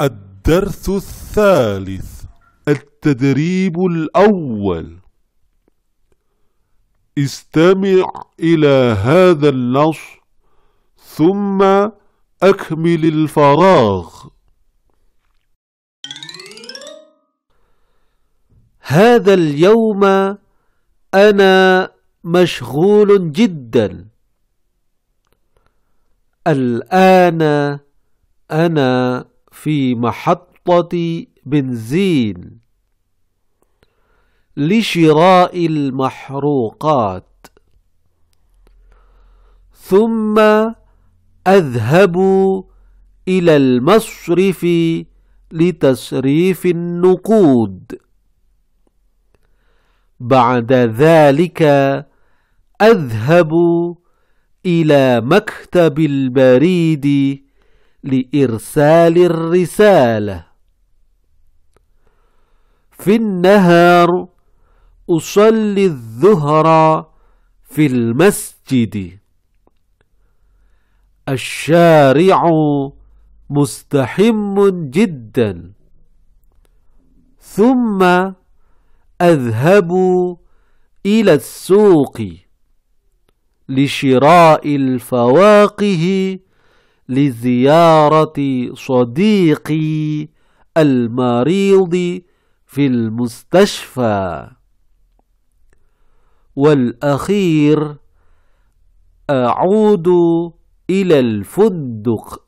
الدرس الثالث التدريب الأول استمع إلى هذا النص ثم أكمل الفراغ هذا اليوم أنا مشغول جدا الآن أنا في محطة بنزين لشراء المحروقات ثم أذهب إلى المصرف لتصريف النقود بعد ذلك أذهب إلى مكتب البريد لإرسال الرسالة في النهار أصلي الظهر في المسجد الشارع مستحم جدا ثم أذهب إلى السوق لشراء الفواكه لزيارة صديقي المريض في المستشفى والأخير أعود إلى الفندق